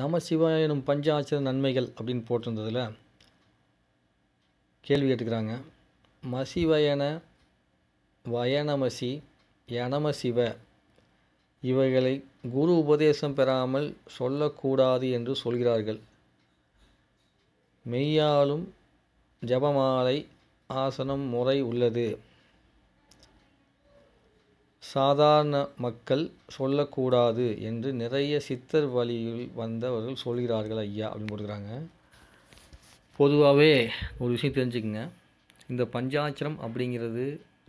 நம சிவாய எனும் பஞ்ச நன்மைகள் அப்படின்னு போட்டிருந்ததில் கேள்வி கேட்டுக்கிறாங்க மசி வயன வயனமசி இவைகளை குரு உபதேசம் பெறாமல் சொல்லக்கூடாது என்று சொல்கிறார்கள் மெய்யாலும் ஜபமாலை ஆசனம் முறை உள்ளது சாதாரண மக்கள் சொல்லக்கூடாது என்று நிறைய சித்தர் வழியில் வந்தவர்கள் சொல்கிறார்கள் ஐயா அப்படின்னு போட்டுக்கிறாங்க பொதுவாகவே ஒரு விஷயம் தெரிஞ்சுக்கோங்க இந்த பஞ்சாட்சரம் அப்படிங்கிறது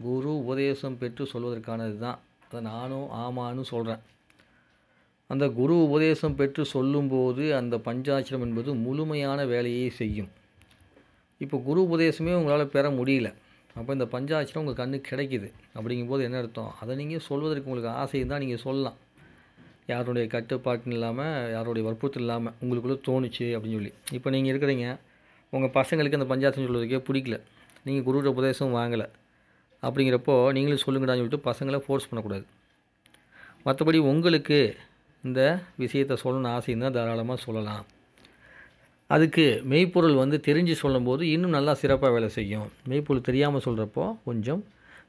குரு உபதேசம் பெற்று சொல்வதற்கானது தான் அதை நானும் ஆமான்னு சொல்கிறேன் அந்த குரு உபதேசம் பெற்று சொல்லும்போது அந்த பஞ்சாட்சரம் என்பது முழுமையான வேலையை செய்யும் இப்போ குரு உபதேசமே உங்களால் பெற முடியல அப்போ இந்த பஞ்சாட்சரம் உங்கள் கண்ணு கிடைக்கிது அப்படிங்கும்போது என்ன அர்த்தம் அதை நீங்கள் சொல்வதற்கு உங்களுக்கு ஆசை தான் நீங்கள் சொல்லலாம் யாருடைய கட்டுப்பாட்டுன்னு இல்லாமல் யாருடைய வற்புறுத்தல் இல்லாமல் உங்களுக்குள்ளே தோணுச்சு அப்படின்னு சொல்லி இப்போ நீங்கள் இருக்கிறீங்க உங்கள் பசங்களுக்கு அந்த பஞ்சாயத்துன்னு சொல்கிறதுக்கே பிடிக்கல நீங்கள் குருவோட உபதேசம் வாங்கலை அப்படிங்கிறப்போ நீங்களும் சொல்லுங்கடான்னு சொல்லிட்டு பசங்களை ஃபோர்ஸ் பண்ணக்கூடாது மற்றபடி உங்களுக்கு இந்த விஷயத்தை சொல்லணும்னு ஆசை இருந்தால் தாராளமாக சொல்லலாம் அதுக்கு மெய்ப்பொருள் வந்து தெரிஞ்சு சொல்லும்போது இன்னும் நல்லா சிறப்பாக வேலை செய்யும் மெய்ப்பொருள் தெரியாமல் சொல்கிறப்போ கொஞ்சம்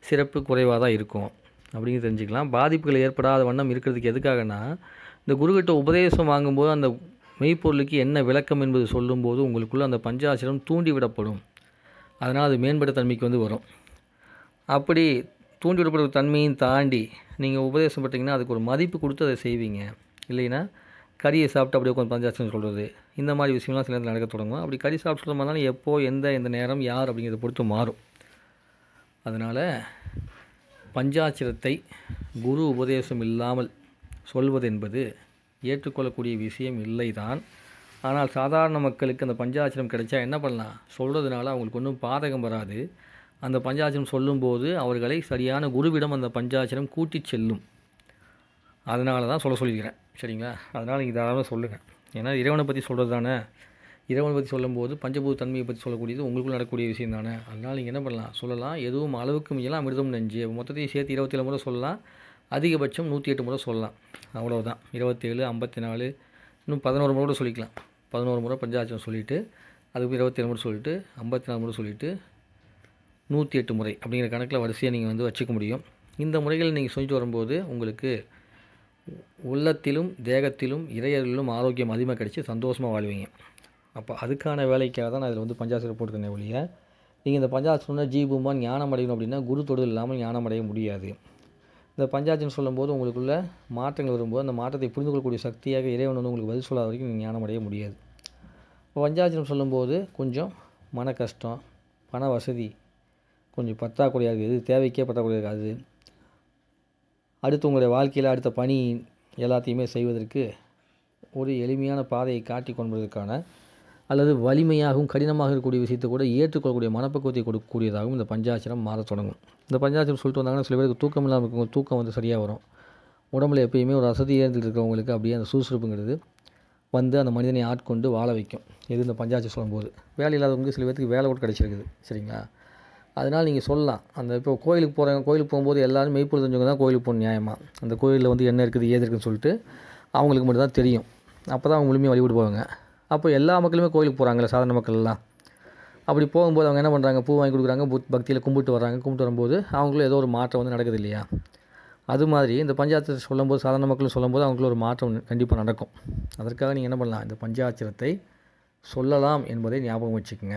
சிறப்பு குறைவாக தான் இருக்கும் அப்படின்னு தெரிஞ்சுக்கலாம் பாதிப்புகள் ஏற்படாத வண்ணம் இருக்கிறதுக்கு எதுக்காகனா இந்த குருக்கிட்ட உபதேசம் வாங்கும்போது அந்த மெய்ப்பொருளுக்கு என்ன விளக்கம் என்பது சொல்லும்போது உங்களுக்குள்ளே அந்த பஞ்சாசிரம் தூண்டிவிடப்படும் அதனால் அது மேம்பட தன்மைக்கு வந்து வரும் அப்படி தூண்டிவிடப்படுற தன்மையும் தாண்டி நீங்கள் உபதேசம் பட்டிங்கன்னா அதுக்கு ஒரு மதிப்பு கொடுத்து அதை செய்வீங்க இல்லைன்னா கறியை சாப்பிட்டு அப்படியே கொஞ்சம் பஞ்சாச்சுன்னு சொல்கிறது இந்த மாதிரி விஷயம்லாம் சில நேரத்தில் நடக்க தொடங்கும் அப்படி கறி சாப்பிட்டு சொல்கிற எப்போ எந்த எந்த நேரம் யார் அப்படிங்கிறத பொறுத்து மாறும் அதனால் பஞ்சாச்சிரத்தை குரு உபதேசம் இல்லாமல் சொல்வது என்பது ஏற்றுக்கொள்ளக்கூடிய விஷயம் இல்லை தான் ஆனால் சாதாரண மக்களுக்கு அந்த பஞ்சாச்சிரம் கிடைச்சா என்ன பண்ணலாம் சொல்கிறதுனால அவங்களுக்கு ஒன்றும் பாதகம் வராது அந்த பஞ்சாச்சிரம் சொல்லும்போது அவர்களை சரியான குருவிடம் அந்த பஞ்சாச்சிரம் கூட்டி செல்லும் அதனால தான் சொல்ல சொல்லியிருக்கிறேன் சரிங்களா அதனால் நீங்கள் தாராளமாக சொல்லுங்கள் ஏன்னா இறைவனை பற்றி சொல்கிறது தானே இறைவனை பற்றி சொல்லும்போது பஞ்சபூத தன்மையை பற்றி சொல்லக்கூடியது உங்களுக்குள்ள நடக்கக்கூடிய விஷயம் தானே அதனால் நீங்கள் என்ன பண்ணலாம் சொல்லலாம் எதுவும் அளவுக்கு மீறலாம் அமிர்தம் நெஞ்சு மொத்தத்தையும் சேர்த்து இருபத்தேழு முறை சொல்லலாம் அதிகபட்சம் நூற்றி எட்டு முறை சொல்லலாம் அவ்வளோதான் இருபத்தேழு ஐம்பத்தி நாலு இன்னும் பதினோரு முறை கூட சொல்லிக்கலாம் பதினோரு முறை பஞ்சாட்சம் சொல்லிவிட்டு அதுக்கு இருபத்தேழு முறை சொல்லிவிட்டு ஐம்பத்தி நாலு முறை சொல்லிவிட்டு நூற்றி எட்டு முறை அப்படிங்கிற கணக்கில் வரிசையாக நீங்கள் வந்து வச்சுக்க முடியும் இந்த முறைகள் நீங்கள் சொல்லிட்டு வரும்போது உங்களுக்கு உள்ளத்திலும் தேகத்திலும் இறையர்களும் ஆரோக்கியம் அதிகமாக கிடச்சி சந்தோஷமாக வாழ்வீங்க அப்போ அதுக்கான வேலைக்காக தான் நான் இதில் வந்து பஞ்சாசரம் போட்டுருந்தேன் ஒழிய நீங்கள் இந்த பஞ்சாசரம்னா ஜீபூமான் ஞானம் அடையணும் அப்படின்னா குரு தொடுதல் இல்லாமல் ஞானம் அடைய முடியாது இந்த பஞ்சாட்சின்னு சொல்லும்போது உங்களுக்குள்ள மாற்றங்கள் வரும்போது அந்த மாற்றத்தை புரிந்து கொள்ளக்கூடிய சக்தியாக இறைவன் வந்து உங்களுக்கு பதில் சொல்லாத வரைக்கும் நீங்கள் ஞானம் அடைய முடியாது இப்போ சொல்லும்போது கொஞ்சம் மன கஷ்டம் பண வசதி கொஞ்சம் பற்றாக்குறையாக இருக்குது தேவைக்கே பற்றாக்குறையாக இருக்காது அடுத்து உங்களுடைய வாழ்க்கையில் அடுத்த பணி எல்லாத்தையுமே செய்வதற்கு ஒரு எளிமையான பாதையை காட்டி கொள்வதற்கான அல்லது வலிமையாகவும் கடினமாக இருக்கக்கூடிய விஷயத்தை கூட ஏற்றுக்கொள்ளக்கூடிய மனப்பக்குவத்தை கொடுக்கக்கூடியதாகவும் இந்த பஞ்சாசிரம் மாற தொடங்கும் இந்த பஞ்சாசிரம் சொல்லிட்டு வந்தாங்கன்னா சில பேருக்கு தூக்கம் இல்லாமல் இருக்கவங்க தூக்கம் வந்து சரியாக வரும் உடம்புல எப்பயுமே ஒரு அசதி ஏற்பட்டு இருக்கிறவங்களுக்கு அப்படியே அந்த சுறுசுறுப்புங்கிறது வந்து அந்த மனிதனை ஆட்கொண்டு வாழ வைக்கும் எது இந்த பஞ்சாட்சி சொல்லும்போது வேலை இல்லாதவங்களுக்கு சில பேருக்கு வேலை கூட கிடைச்சிருக்குது சரிங்களா அதனால் நீங்கள் சொல்லலாம் அந்த இப்போ கோயிலுக்கு போகிறவங்க கோயிலுக்கு போகும்போது எல்லோரும் மெய்ப்பொழு தெரிஞ்சவங்க தான் கோயிலுக்கு போகணும் நியாயமாக அந்த கோயிலில் வந்து என்ன இருக்குது ஏது இருக்குதுன்னு சொல்லிட்டு அவங்களுக்கு மட்டும் தான் தெரியும் அப்போ தான் அவங்க முழுமையாக வழிபட்டு போவாங்க அப்போ எல்லா மக்களுமே கோயிலுக்கு போகிறாங்களே சாதாரண மக்கள்லாம் அப்படி போகும்போது அவங்க என்ன பண்ணுறாங்க பூ வாங்கி கொடுக்குறாங்க பக்தியில் கும்பிட்டு வராங்க கும்பிட்டு வரும்போது அவங்களும் ஏதோ ஒரு மாற்றம் வந்து நடக்குது இல்லையா அது மாதிரி இந்த பஞ்சாட்சத்தை சொல்லும்போது சாதாரண மக்களும் சொல்லும்போது அவங்களுக்கு ஒரு மாற்றம் கண்டிப்பாக நடக்கும் அதற்காக நீங்கள் என்ன பண்ணலாம் இந்த பஞ்சாட்சரத்தை சொல்லலாம் என்பதை ஞாபகம் வச்சுக்கோங்க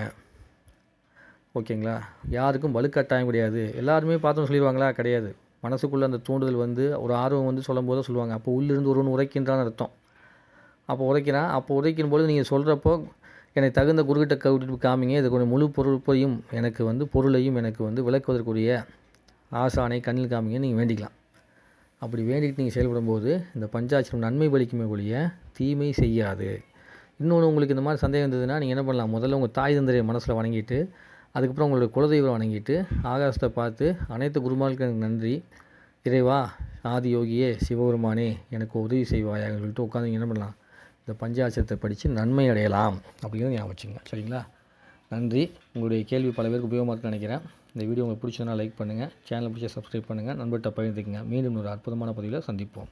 ஓகேங்களா யாருக்கும் வலுக்கட்டாயம் கிடையாது எல்லாருமே பார்த்தோம் சொல்லிடுவாங்களா கிடையாது மனசுக்குள்ளே அந்த தூண்டுதல் வந்து ஒரு ஆர்வம் வந்து சொல்லும் போது சொல்லுவாங்க அப்போ உள்ளிருந்து ஒருவன் உரைக்கின்றான்னு அர்த்தம் அப்போ உரைக்கிறான் அப்போ உரைக்கும்போது நீங்கள் சொல்கிறப்போ எனக்கு தகுந்த குருக்கிட்ட கவிட்டு காமிங்க இது கொஞ்சம் முழு பொருட்பையும் எனக்கு வந்து பொருளையும் எனக்கு வந்து விளக்குவதற்குரிய ஆசானை கண்ணில் காமிங்க நீங்கள் வேண்டிக்கலாம் அப்படி வேண்டிக்கிட்டு நீங்கள் செயல்படும் இந்த பஞ்சாட்சிரம் நன்மை பலிக்குமே ஒழிய தீமை செய்யாது இன்னொன்று உங்களுக்கு இந்த மாதிரி சந்தேகம் இருந்ததுன்னா நீங்கள் என்ன பண்ணலாம் முதல்ல உங்கள் தாய் தந்திரையை மனசில் வணங்கிட்டு அதுக்கப்புறம் உங்களுடைய குலதெய்வம் வணங்கிட்டு ஆகாசத்தை பார்த்து அனைத்து குருமாளுக்கு எனக்கு நன்றி இறைவா ஆதி யோகியே சிவபெருமானே எனக்கு உதவி செய்வாயான்னு சொல்லிட்டு உட்காந்து என்ன பண்ணலாம் இந்த பஞ்சாட்சத்தை படித்து நன்மை அடையலாம் அப்படின்னு ஞாபகம் வச்சுங்க சரிங்களா நன்றி உங்களுடைய கேள்வி பல பேருக்கு உபயோகமாக இருக்குன்னு நினைக்கிறேன் இந்த வீடியோ உங்களுக்கு பிடிச்சதுனா லைக் பண்ணுங்கள் சேனல் பிடிச்ச சப்ஸ்கிரைப் பண்ணுங்கள் நண்பர்கிட்ட பகிர்ந்துக்குங்க மீண்டும் ஒரு அற்புதமான பதிவில் சந்திப்போம்